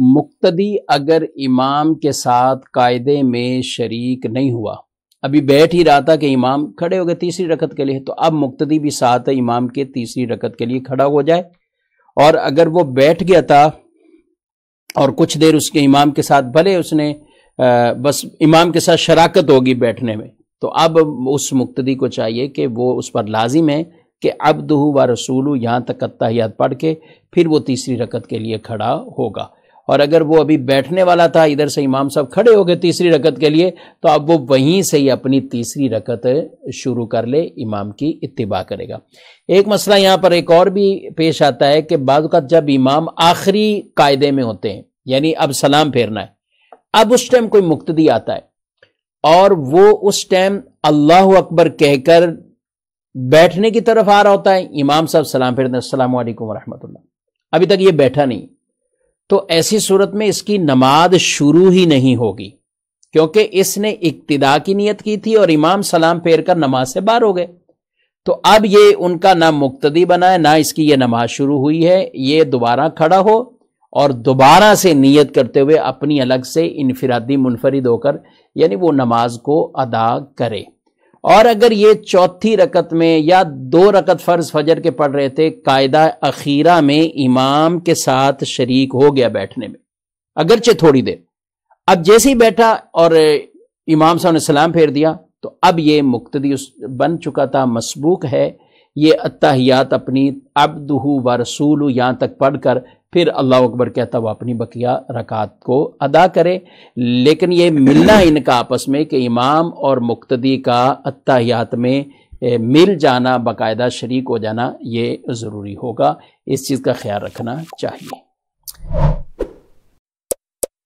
मुक्तदी अगर इमाम के साथ कायदे में शरीक नहीं हुआ अभी बैठ ही रहा था कि इमाम खड़े हो गए तीसरी रकत के लिए तो अब मुक्तदी भी साथ है इमाम के तीसरी रकत के लिए खड़ा हो जाए और अगर वो बैठ गया था और कुछ देर उसके इमाम के साथ भले उसने आ, बस इमाम के साथ शराकत होगी बैठने में तो अब उस मुक्तदी को चाहिए कि वो उस पर लाजिम है कि अब दहू व रसूलू यहाँ तक याद पढ़ के फिर वो तीसरी रकत के लिए खड़ा होगा और अगर वो अभी बैठने वाला था इधर से इमाम साहब खड़े हो गए तीसरी रकत के लिए तो अब वो वहीं से ही अपनी तीसरी रकत शुरू कर ले इमाम की इतबा करेगा एक मसला यहाँ पर एक और भी पेश आता है कि बाद जब इमाम आखिरी कायदे में होते हैं यानी अब सलाम फेरना है अब उस टाइम कोई मुक्तदी आता है और वो उस टाइम अल्लाह अकबर कहकर बैठने की तरफ आ रहा होता है इमाम साहब सलाम फिर असल वरहमत अभी तक ये बैठा नहीं तो ऐसी सूरत में इसकी नमाज शुरू ही नहीं होगी क्योंकि इसने इक्तदा की नीयत की थी और इमाम सलाम फेर कर नमाज से बाहर हो गए तो अब ये उनका ना मुक्तदी बना है ना इसकी ये नमाज शुरू हुई है ये दोबारा खड़ा हो और दोबारा से नीयत करते हुए अपनी अलग से इनफरादी मुनफरद होकर यानी वो नमाज को अदा करे और अगर ये चौथी रकत में या दो रकत फ़र्ज़ फजर के पढ़ रहे थे कायदा अखीरा में इमाम के साथ शरीक हो गया बैठने में अगरचे थोड़ी देर अब जैसे ही बैठा और इमाम साहब ने सलाम फेर दिया तो अब ये मुक्तदी उस बन चुका था मसबूक है ये अतहियात अपनी अब्दहू व रसूल यहाँ तक पढ़कर फिर अल्लाह अकबर कहता वह अपनी बकिया रकात को अदा करे लेकिन ये मिलना इनका आपस में कि इमाम और मुक्तदी का अत्यात में मिल जाना बाकायदा शरीक हो जाना ये ज़रूरी होगा इस चीज़ का ख्याल रखना चाहिए